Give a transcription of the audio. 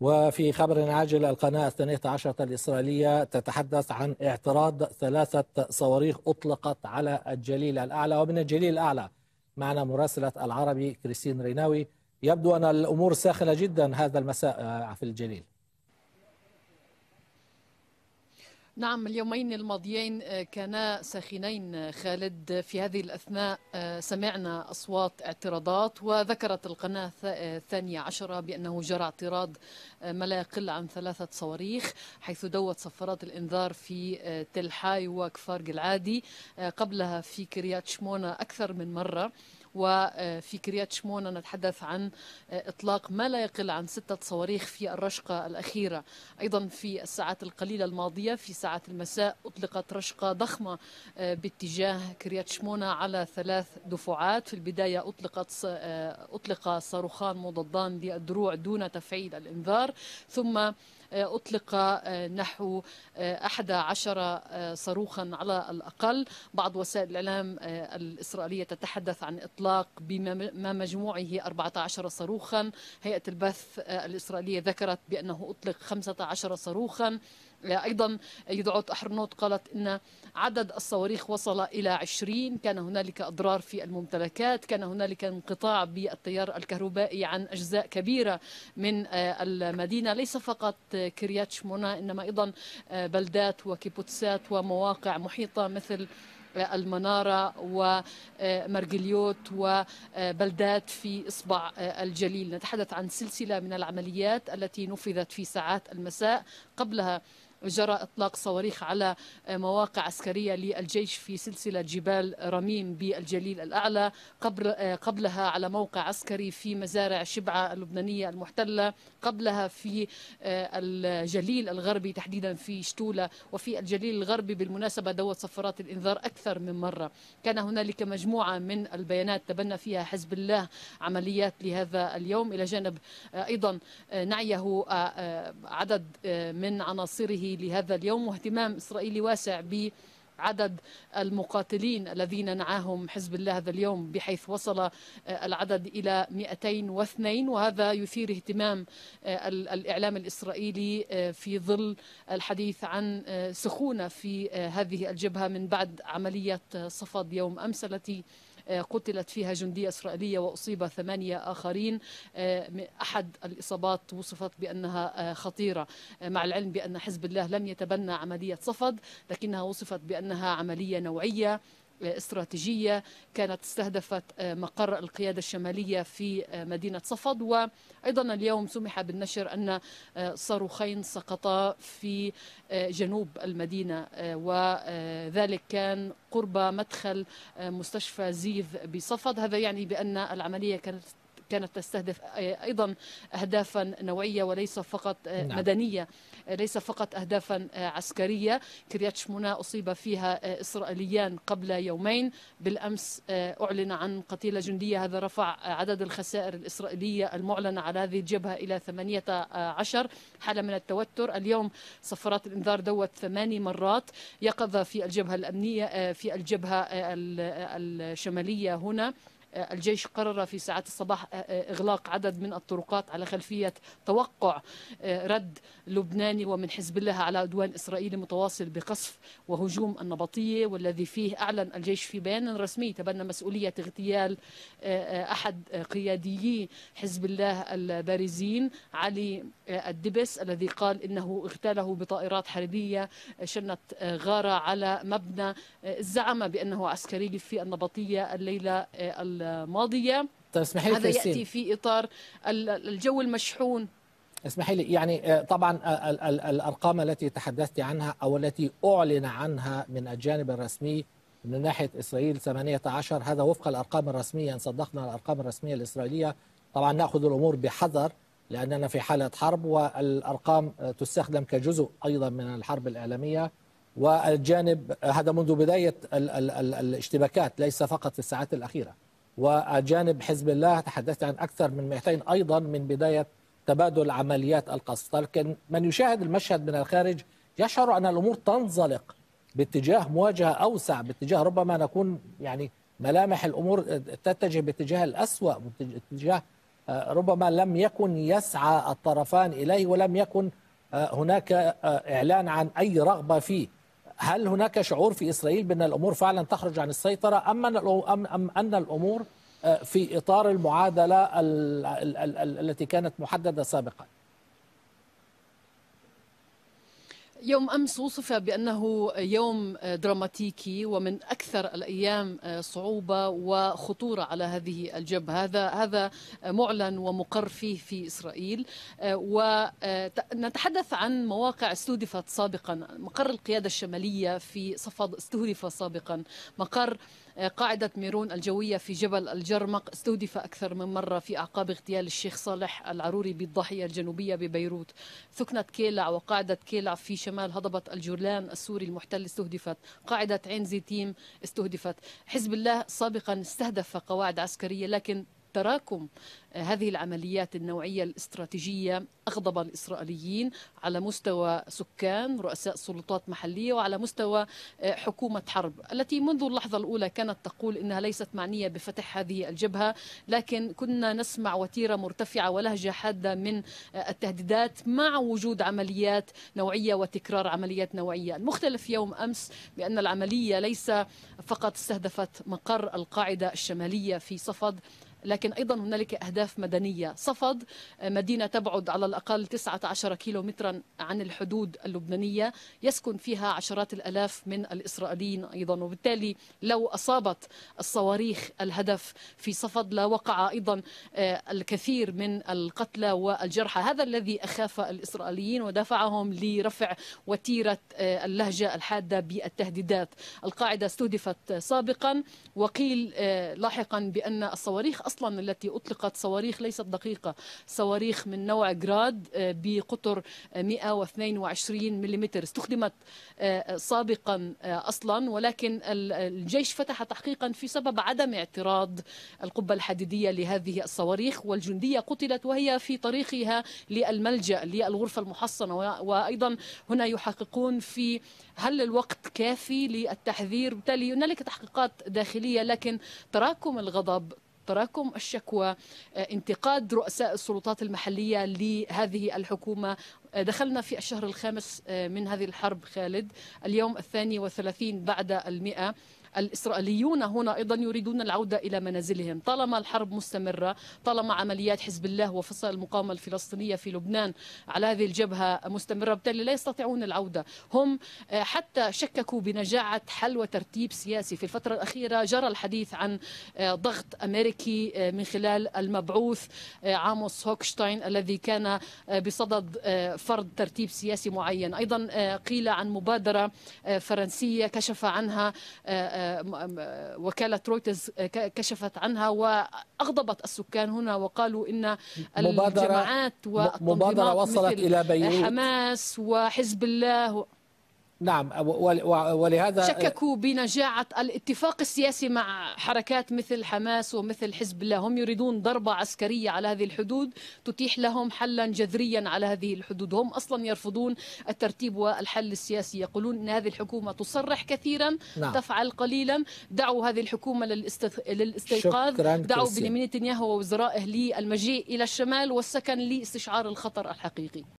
وفي خبر عاجل القناة الثانية عشرة الإسرائيلية تتحدث عن اعتراض ثلاثة صواريخ أطلقت على الجليل الأعلى ومن الجليل الأعلى معنا مراسلة العربي كريستين ريناوي يبدو أن الأمور ساخنة جدا هذا المساء آه، في الجليل نعم اليومين الماضيين آه، كانا ساخنين آه، خالد آه، في هذه الأثناء سمعنا أصوات اعتراضات وذكرت القناة الثانية عشرة بأنه جرى اعتراض ما لا يقل عن ثلاثة صواريخ حيث دوت صفارات الإنذار في تلحاي وكفار العادي قبلها في كريات شمونة أكثر من مرة وفي كريات شمون نتحدث عن إطلاق ما لا يقل عن ستة صواريخ في الرشقة الأخيرة أيضا في الساعات القليلة الماضية في ساعات المساء أطلقت رشقة ضخمة باتجاه كريات شمونة على ثلاث دفعات في البداية أطلقت أطلق صاروخان مضادان للدروع دون تفعيل الإنذار ثم أطلق آه، نحو 11 آه، آه، صاروخا على الأقل بعض وسائل الإعلام الإسرائيلية تتحدث عن إطلاق بما مجموعه 14 صاروخا هيئة البث الإسرائيلية ذكرت بأنه أطلق 15 صاروخا أيضا يدعوت أحرنوت قالت أن عدد الصواريخ وصل إلى 20 كان هنالك أضرار في الممتلكات كان هنالك انقطاع بالتيار الكهربائي عن أجزاء كبيرة من آه، المدينة ليس فقط كرياتش شمونا إنما أيضا آه، بلدات وكيبوتسات ومواقع محيطة مثل آه، المنارة ومرجليوت وبلدات في إصبع الجليل نتحدث عن سلسلة من العمليات التي نفذت في ساعات المساء قبلها جرى إطلاق صواريخ على مواقع عسكرية للجيش في سلسلة جبال رميم بالجليل الأعلى قبل قبلها على موقع عسكري في مزارع شبعة اللبنانية المحتلة قبلها في آه، الجليل الغربي تحديدا في شتولة وفي الجليل الغربي بالمناسبة دوت صفارات الإنذار أكثر من مرة كان هنالك مجموعة من البيانات تبنى فيها حزب الله عمليات لهذا اليوم إلى جانب آه، أيضا آه، نعيه عدد من عناصره لهذا اليوم واهتمام إسرائيلي واسع ب عدد المقاتلين الذين نعاهم حزب الله هذا اليوم بحيث وصل آه، العدد إلى 202 وهذا يثير اهتمام آه، الإعلام الإسرائيلي آه، في ظل الحديث عن سخونة في هذه الجبهة من بعد عملية صفد يوم أمس التي آه، قتلت فيها جندية إسرائيلية وأصيب ثمانية آخرين آه، أحد الإصابات وصفت بأنها آه، خطيرة مع العلم بأن حزب الله لم يتبنى عملية صفد لكنها وصفت بأنها عملية نوعية استراتيجية كانت استهدفت آه، مقر القيادة الشمالية في آه، مدينة صفد وأيضا اليوم سمح بالنشر أن آه، صاروخين سقطا في جنوب المدينة وذلك كان قرب مدخل مستشفى زيف بصفد هذا يعني بأن العملية كانت كانت تستهدف ايضا اهدافا نوعيه وليس فقط نعم. مدنيه ليس فقط اهدافا عسكريه كريات شمونا اصيب فيها اسرائيليان قبل يومين بالامس اعلن عن قتيله جنديه هذا رفع عدد الخسائر الاسرائيليه المعلنه على هذه الجبهه الى 18 حاله من التوتر اليوم صفارات الانذار دوت ثماني مرات يقظه في الجبهه الامنيه في الجبهه الشماليه هنا الجيش قرر في ساعات الصباح آه، آه، إغلاق عدد من الطرقات على خلفية توقع آه، رد لبناني ومن حزب الله على عدوان إسرائيلي متواصل بقصف وهجوم النبطية والذي فيه أعلن الجيش في بيان رسمي تبنى مسؤولية اغتيال أحد قياديي حزب الله البارزين علي الدبس الذي قال إنه اغتاله بطائرات حربية شنت غارة على مبنى زعم بأنه عسكري في النبطية الليلة الماضية تسمحي طيب، هذا يأتي في إطار الجو المشحون اسمحي لي يعني آه، طبعا آه، الارقام التي تحدثت عنها او التي اعلن عنها من الجانب الرسمي من ناحيه اسرائيل 18 هذا وفق الارقام الرسميه ان يعني صدقنا الارقام الرسميه الاسرائيليه طبعا ناخذ الامور بحذر لاننا في حاله حرب والارقام آه، تستخدم كجزء ايضا من الحرب الاعلاميه والجانب هذا منذ بدايه الاشتباكات ليس فقط في الساعات الاخيره وجانب حزب الله تحدثت عن أكثر من 200 أيضا من بداية تبادل عمليات القصف لكن من يشاهد المشهد من الخارج يشعر أن الأمور تنزلق باتجاه مواجهة أوسع باتجاه ربما نكون يعني ملامح الأمور تتجه باتجاه الأسوأ باتجاه آه، ربما لم يكن يسعى الطرفان إليه ولم يكن آه، هناك آه، إعلان عن أي رغبة فيه هل هناك شعور في إسرائيل بأن الأمور فعلا تخرج عن السيطرة أم أن الأمور آه، في إطار المعادلة التي كانت محددة سابقاً يوم امس وصف بانه يوم دراماتيكي ومن اكثر الايام آه، صعوبه وخطوره على هذه الجبهه، هذا هذا معلن ومقر فيه في اسرائيل آه، ونتحدث آه، عن مواقع استهدفت سابقا، مقر القياده الشماليه في صفد استهدف سابقا، مقر قاعدة ميرون الجوية في جبل الجرمق استهدف أكثر من مرة في أعقاب اغتيال الشيخ صالح العروري بالضاحية الجنوبية ببيروت ثكنة كيلع وقاعدة كيلع في شمال شمال هضبة الجولان السوري المحتل استهدفت قاعدة عين زيتيم استهدفت حزب الله سابقا استهدف قواعد عسكرية لكن تراكم آه، هذه العمليات النوعية الاستراتيجية أغضب الإسرائيليين على مستوى سكان رؤساء سلطات محلية وعلى مستوى آه، حكومة حرب التي منذ اللحظة الأولى كانت تقول إنها ليست معنية بفتح هذه الجبهة لكن كنا نسمع وتيرة مرتفعة ولهجة حادة من آه، التهديدات مع وجود عمليات نوعية وتكرار عمليات نوعية المختلف يوم أمس بأن العملية ليس فقط استهدفت مقر القاعدة الشمالية في صفد لكن أيضا هنالك أهداف مدنية صفد آه، مدينة تبعد على الأقل 19 كيلو مترا عن الحدود اللبنانية يسكن فيها عشرات الألاف من الإسرائيليين أيضا وبالتالي لو أصابت الصواريخ الهدف في صفد وقع أيضا آه، الكثير من القتلى والجرحى هذا الذي أخاف الإسرائيليين ودفعهم لرفع وتيرة آه، اللهجة الحادة بالتهديدات القاعدة استهدفت سابقا وقيل لاحقا بأن الصواريخ أصلا التي أطلقت صواريخ ليست دقيقة صواريخ من نوع جراد آه، بقطر 122 آه، ملم استخدمت آه، سابقا أصلا ولكن الجيش فتح تحقيقا في سبب عدم اعتراض القبة الحديدية لهذه الصواريخ والجندية قتلت وهي في طريقها للملجأ للغرفة المحصنة وأيضا هنا يحققون في هل الوقت كافي للتحذير بالتالي هنالك تحقيقات داخلية لكن تراكم الغضب تراكم الشكوى آه، انتقاد رؤساء السلطات المحلية لهذه الحكومة آه، دخلنا في الشهر الخامس آه، من هذه الحرب خالد اليوم الثاني وثلاثين بعد المئة الإسرائيليون هنا أيضا يريدون العودة إلى منازلهم طالما الحرب مستمرة طالما عمليات حزب الله وفصائل المقاومة الفلسطينية في لبنان على هذه الجبهة مستمرة بالتالي لا يستطيعون العودة هم آه، حتى شككوا بنجاعة حل وترتيب سياسي في الفترة الأخيرة جرى الحديث عن آه، ضغط أمريكي آه، من خلال المبعوث عاموس هوكشتاين الذي كان بصدد فرض ترتيب سياسي معين أيضا قيل عن مبادرة فرنسية كشف عنها وكالة رويترز كشفت عنها وأغضبت السكان هنا وقالوا إن الجماعات والتنظيمات مبادرة وصلت إلى بيروت حماس وحزب الله نعم ولهذا شككوا بنجاعة الاتفاق السياسي مع حركات مثل حماس ومثل حزب الله هم يريدون ضربة عسكرية على هذه الحدود تتيح لهم حلا جذريا على هذه الحدود هم أصلا يرفضون الترتيب والحل السياسي يقولون أن هذه الحكومة تصرح كثيرا نعم. تفعل قليلا دعوا هذه الحكومة للاستث... للاستيقاظ دعوا بنيامين نتنياهو ووزرائه للمجيء إلى الشمال والسكن لاستشعار الخطر الحقيقي